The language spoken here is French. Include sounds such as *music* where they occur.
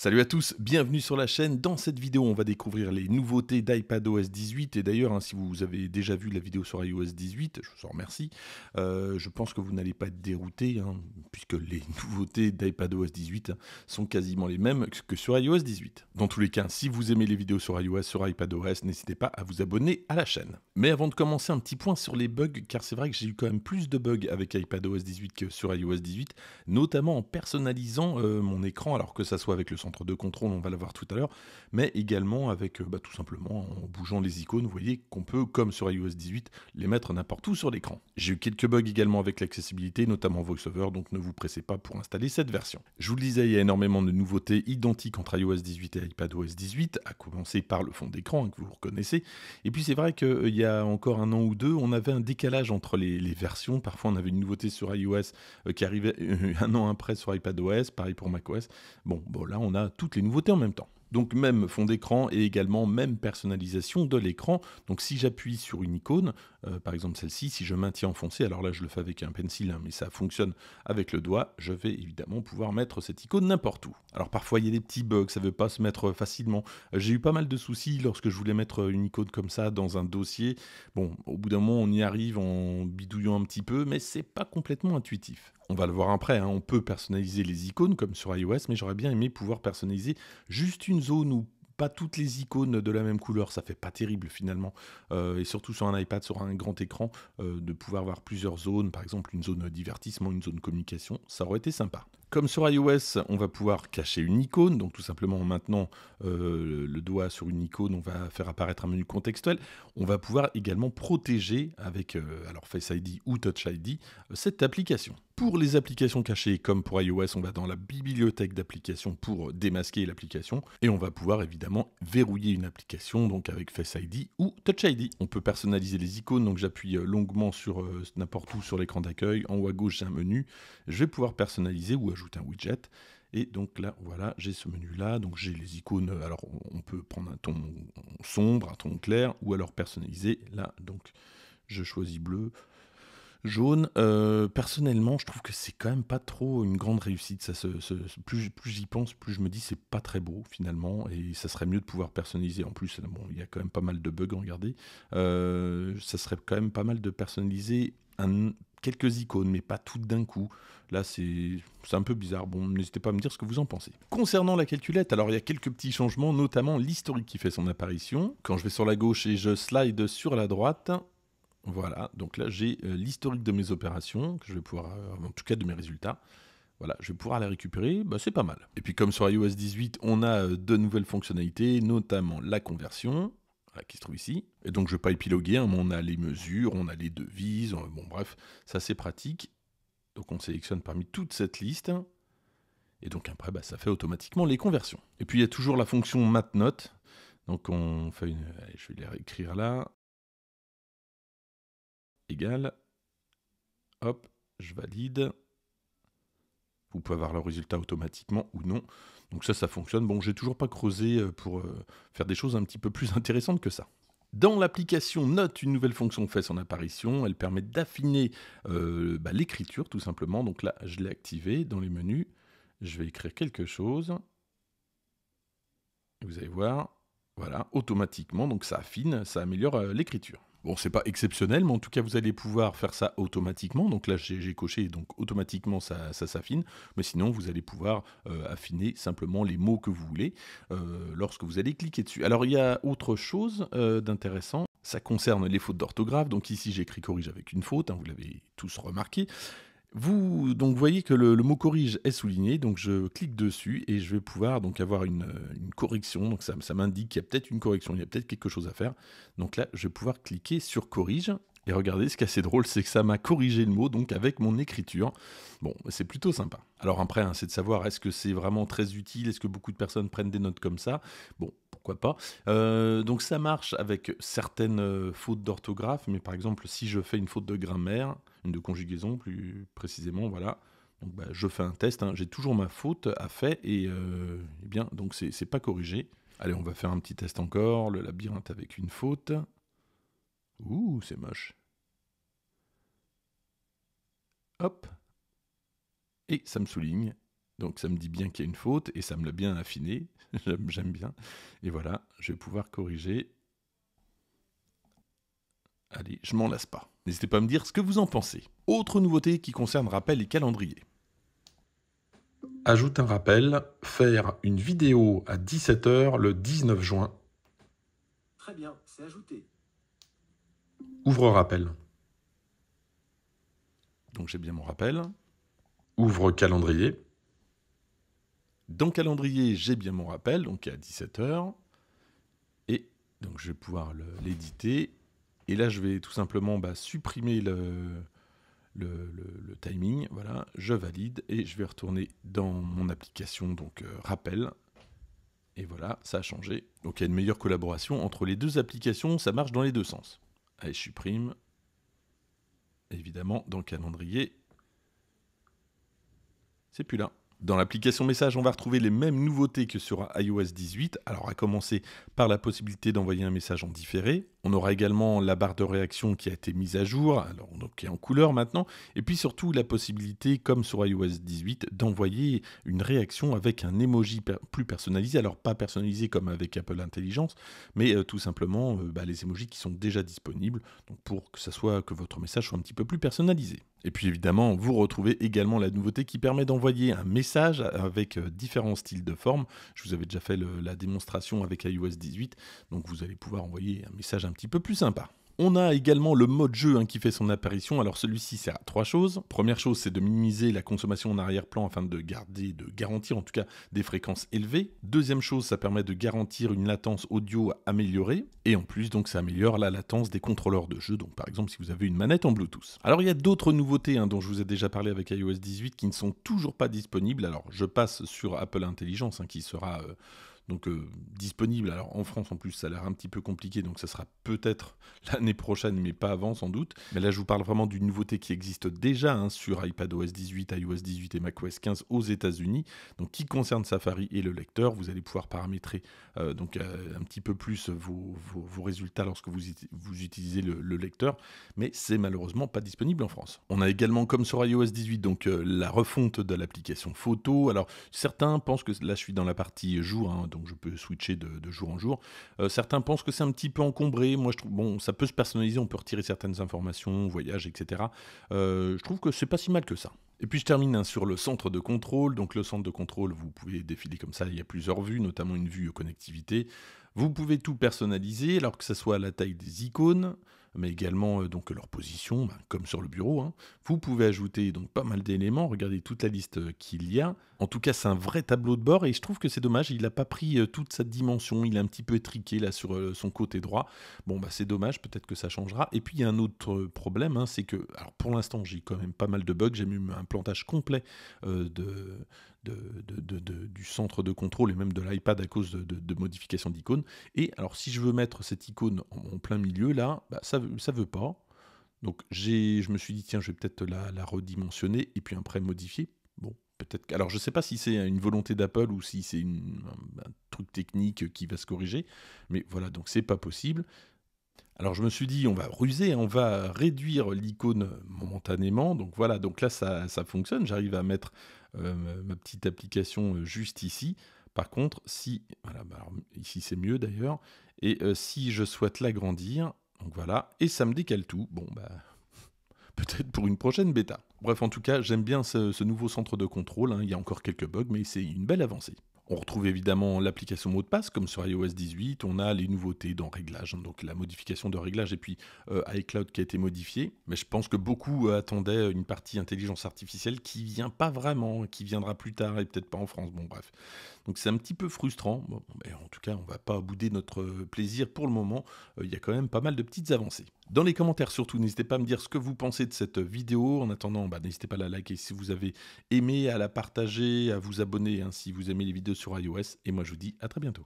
Salut à tous, bienvenue sur la chaîne. Dans cette vidéo, on va découvrir les nouveautés d'iPadOS 18. Et d'ailleurs, hein, si vous avez déjà vu la vidéo sur iOS 18, je vous en remercie. Euh, je pense que vous n'allez pas être dérouté, hein, puisque les *laughs* nouveautés d'iPadOS 18 sont quasiment les mêmes que sur iOS 18. Dans tous les cas, si vous aimez les vidéos sur iOS, sur iPadOS, n'hésitez pas à vous abonner à la chaîne. Mais avant de commencer, un petit point sur les bugs, car c'est vrai que j'ai eu quand même plus de bugs avec iPadOS 18 que sur iOS 18, notamment en personnalisant euh, mon écran, alors que ça soit avec le son entre de contrôles, on va l'avoir tout à l'heure, mais également avec euh, bah, tout simplement en bougeant les icônes, vous voyez qu'on peut, comme sur iOS 18, les mettre n'importe où sur l'écran. J'ai eu quelques bugs également avec l'accessibilité, notamment VoiceOver, donc ne vous pressez pas pour installer cette version. Je vous le disais, il y a énormément de nouveautés identiques entre iOS 18 et iPadOS 18, à commencer par le fond d'écran hein, que vous reconnaissez. Et puis c'est vrai qu'il euh, il y a encore un an ou deux, on avait un décalage entre les, versions. Parfois on avait une nouveauté sur iOS euh, qui arrivait *laughs* un an après sur iPadOS, pareil pour macOS. Bon, bon là on a toutes les nouveautés en même temps. Donc même fond d'écran et également même personnalisation de l'écran. Donc si j'appuie sur une icône, euh, par exemple celle-ci, si je maintiens enfoncé, alors là je le fais avec un pencil, hein, mais ça fonctionne avec le doigt, je vais évidemment pouvoir mettre cette icône n'importe où. Alors parfois il y a des petits bugs, ça ne veut pas se mettre facilement. Euh, j'ai eu pas mal de soucis lorsque je voulais mettre une icône comme ça dans un dossier. Bon, au bout d'un moment on y arrive en bidouillant un petit peu, mais c'est pas complètement intuitif. On va le voir après, hein. on peut personnaliser les icônes comme sur iOS, mais j'aurais bien aimé pouvoir personnaliser juste une zone ou pas toutes les icônes de la même couleur, ça fait pas terrible finalement. Euh, et surtout sur un iPad, sur un grand écran, euh, de pouvoir voir plusieurs zones, par exemple une zone divertissement, une zone communication, ça aurait été sympa. Comme sur iOS, on va pouvoir cacher une icône, donc tout simplement en maintenant euh, le doigt sur une icône, on va faire apparaître un menu contextuel. On va pouvoir également protéger avec alors Face ID ou Touch ID cette application pour les applications cachées, comme pour iOS, on va dans la bibliothèque d'applications pour démasquer l'application et on va pouvoir évidemment verrouiller une application donc avec Face ID ou Touch ID. On peut personnaliser les icônes, donc j'appuie euh, longuement sur euh, n'importe où sur l'écran d'accueil. En haut à gauche, j'ai un menu. Je vais pouvoir personnaliser ou ajouter un widget. Et donc là, voilà, j'ai ce menu-là. Donc j'ai les icônes. Euh, alors on peut prendre un ton sombre, un ton clair ou alors personnaliser. Là, donc je choisis bleu jaune. Euh, personnellement, je trouve que c'est quand même pas trop une grande réussite. Ça, plus, j'y pense, plus je me dis c'est pas très beau finalement, et ça serait mieux de pouvoir personnaliser. En plus, bon, il y a quand même pas mal de bugs. Regardez, euh, ça serait quand même pas mal de personnaliser quelques icônes, mais pas toutes d'un coup. Là, c'est un peu bizarre. Bon, n'hésitez pas à me dire ce que vous en pensez. Concernant la calculette, alors il y a quelques petits changements, notamment l'historique qui fait son apparition. Quand je vais sur la gauche et je slide sur la droite, voilà, donc là j'ai euh, l'historique de mes opérations, que je vais pouvoir, euh, en tout cas de mes résultats. Voilà, je vais pouvoir la récupérer, bah, c'est pas mal. Et puis comme sur iOS 18, on a euh, de nouvelles fonctionnalités, notamment la conversion, qui se trouve ici. Et donc je ne vais pas épiloguer, hein, on a les mesures, on a les devises, bon bref, ça c'est pratique. Donc on sélectionne parmi toute cette liste. Et donc après, bah, ça fait automatiquement les conversions. Et puis il y a toujours la fonction Note. Donc on fait je vais les réécrire là égal, Hop, je valide. Vous pouvez avoir le résultat automatiquement ou non. Donc ça, ça fonctionne. Bon, j'ai toujours pas creusé euh, pour euh, faire des choses un petit peu plus *laughs* intéressantes que ça. Dans l'application Note, une nouvelle fonction fait son apparition. Elle permet d'affiner euh, bah, l'écriture, tout simplement. Donc là, je l'ai activé dans les menus. Je vais écrire quelque chose. Vous allez voir, voilà, automatiquement. Donc ça affine, ça améliore l'écriture. Bon, c'est pas exceptionnel, mais en tout cas, vous allez pouvoir faire ça automatiquement. Donc là, j'ai coché, donc automatiquement, ça, s'affine. Mais sinon, vous allez pouvoir euh, affiner simplement les mots que vous voulez euh, lorsque vous allez cliquer dessus. Alors, il y a autre chose euh, d'intéressant. Ça concerne les fautes d'orthographe. Donc ici, j'écris corrige avec une faute, hein, vous l'avez tous remarqué. Vous donc voyez que le, mot corrige est souligné, donc je clique dessus et je vais pouvoir donc avoir une, euh, correction. Donc ça, m'indique qu'il y a peut-être une correction, il y a peut-être quelque chose à faire. Donc là, je vais pouvoir cliquer sur corrige et regardez, ce qui est assez drôle, c'est que ça m'a corrigé le mot, donc avec mon écriture. Bon, c'est plutôt sympa. Alors après, hein, c'est de savoir, est-ce que c'est vraiment très utile Est-ce que beaucoup de personnes prennent des notes comme ça Bon, pourquoi pas. Euh, donc ça marche avec certaines euh, fautes d'orthographe, mais par exemple, si je fais une faute de grammaire, une de conjugaison plus précisément, voilà. Donc bah, je fais un test, hein. j'ai toujours ma faute à fait, et euh, eh bien, donc c'est pas corrigé. Allez, on va faire un petit test encore, le labyrinthe avec une faute. Ouh, c'est moche. Hop. Et ça me souligne. Donc ça me dit bien qu'il y a une faute, et ça me l'a bien affiné, *laughs* j'aime bien. Et voilà, je vais pouvoir corriger Allez, je m'en lasse pas. N'hésitez pas à me dire ce que vous en pensez. Autre nouveauté qui concerne rappel et calendrier. Ajoute un rappel, faire une vidéo à 17h le 19 juin. Très bien, c'est ajouté. Ouvre rappel. Donc j'ai bien mon rappel. Ouvre calendrier. Dans calendrier, j'ai bien mon rappel, donc à 17h. Et donc je vais pouvoir l'éditer et là, je vais tout simplement bah, supprimer le, timing. Voilà, je valide et je vais retourner dans mon application, donc euh, rappel. Et voilà, ça a changé. Donc il y a une meilleure collaboration entre les deux applications, ça marche dans les deux sens. Allez, je supprime. Évidemment, dans le calendrier, c'est plus là. Dans l'application message, on va retrouver les mêmes nouveautés que sur iOS 18, alors à commencer par la possibilité d'envoyer un message en différé. On aura également la barre de réaction qui a été mise à jour, alors qui est en couleur maintenant, et puis surtout la possibilité, comme sur iOS 18, d'envoyer une réaction avec un emoji plus personnalisé, alors pas personnalisé comme avec Apple Intelligence, mais euh, tout simplement euh, bah, les emojis qui sont déjà disponibles, pour que ça soit que votre message soit un petit peu plus personnalisé. Et puis évidemment, vous retrouvez également la nouveauté qui permet d'envoyer un message avec euh, différents styles de forme. Je vous avais déjà fait la démonstration avec iOS 18, donc vous allez pouvoir envoyer un message un petit peu plus sympa. On a également le mode jeu hein, qui fait son apparition. Alors celui-ci sert à trois choses. Première chose, c'est de minimiser la consommation en arrière-plan afin de garder, de garantir en tout cas des fréquences élevées. Deuxième chose, ça permet de garantir une latence audio améliorée. Et en plus, donc ça améliore la latence des contrôleurs de jeu. Donc par exemple, si vous avez une manette en Bluetooth. Alors il y a d'autres nouveautés hein, dont je vous ai déjà parlé avec iOS 18 qui ne sont toujours pas disponibles. Alors je passe sur Apple Intelligence hein, qui sera euh, donc euh, disponible. Alors en France en plus, ça a l'air un petit peu compliqué, donc ça sera peut-être *laughs* l'année prochaine, mais pas avant sans doute. Mais là, je vous parle vraiment d'une nouveauté qui existe déjà hein, sur iPadOS 18, iOS 18 et macOS 15 aux États-Unis, donc qui concerne Safari et le lecteur. Vous allez pouvoir paramétrer euh, donc euh, un petit peu plus vos, résultats lorsque vous, utilisez le, lecteur, mais c'est malheureusement pas disponible en France. On a également, comme sur iOS 18, donc la refonte de l'application photo. Alors certains pensent que là, je suis dans la partie jour, hein, donc donc je peux switcher de, jour en jour. Euh, certains pensent que c'est un petit peu encombré. Moi, je trouve bon, ça peut se personnaliser, on peut retirer certaines informations, voyages, etc. Euh, je trouve que c'est pas si mal que ça. Et puis je termine hein, sur le centre de contrôle. Donc le centre de contrôle, vous pouvez défiler comme ça, il y a plusieurs vues, notamment une vue connectivité. Vous pouvez tout personnaliser, alors que ce soit la taille des icônes, mais également euh, donc leur position, ben, comme sur le bureau. Hein. Vous pouvez ajouter donc pas mal d'éléments. Regardez toute la liste euh, qu'il y a. En tout cas, c'est un vrai tableau de bord et je trouve que c'est dommage. Il n'a pas pris euh, toute sa dimension. Il est un petit peu étriqué là sur son côté droit. Bon, bah c'est dommage. Peut-être que ça changera. Et puis il y a un autre problème, hein, c'est que alors pour l'instant j'ai quand même pas mal de bugs. J'ai même un plantage complet de, de, du centre de contrôle et même de l'iPad à cause de, modifications d'icônes. Et alors, si je veux mettre cette icône en, plein milieu, là, bah, ça ne veut pas. Donc, je me suis dit, tiens, je vais peut-être la, redimensionner et puis après modifier. Bon, peut-être. Alors, je ne sais pas si c'est une volonté d'Apple ou si c'est un, un, truc technique qui va se corriger. Mais voilà, donc c'est pas possible. Alors je me suis dit, on va ruser, hein, on va réduire l'icône momentanément. Donc voilà, donc là ça, ça fonctionne, j'arrive à mettre euh, ma petite application euh, juste ici. Par contre, si, voilà, bah, ici c'est mieux d'ailleurs, et euh, si je souhaite l'agrandir, donc voilà, et ça me décale tout. Bon, bah, *laughs* peut-être pour une prochaine bêta. Bref, en tout cas, j'aime bien ce, nouveau centre de contrôle. Hein. Il y a encore quelques bugs, mais c'est une belle avancée. On retrouve évidemment l'application mot de passe, comme sur iOS 18. On a les nouveautés dans Réglage, hein, donc la modification de Réglage et puis euh, iCloud qui a été modifié. Mais je pense que beaucoup euh, attendaient une partie intelligence artificielle qui vient pas vraiment, qui viendra plus tard et peut-être pas en France. Bon, bref. Donc c'est un petit peu frustrant. mais ben, en tout cas, on va pas bouder notre euh, plaisir pour le moment. Euh, il y a quand même pas mal de petites avancées. Dans les commentaires surtout, n'hésitez pas à me dire ce que vous pensez de cette euh, vidéo. En attendant, bah, n'hésitez pas à la liker si vous avez aimé, à la partager, à vous abonner hein, si vous aimez les vidéos sur iOS. Et moi je vous dis à très bientôt.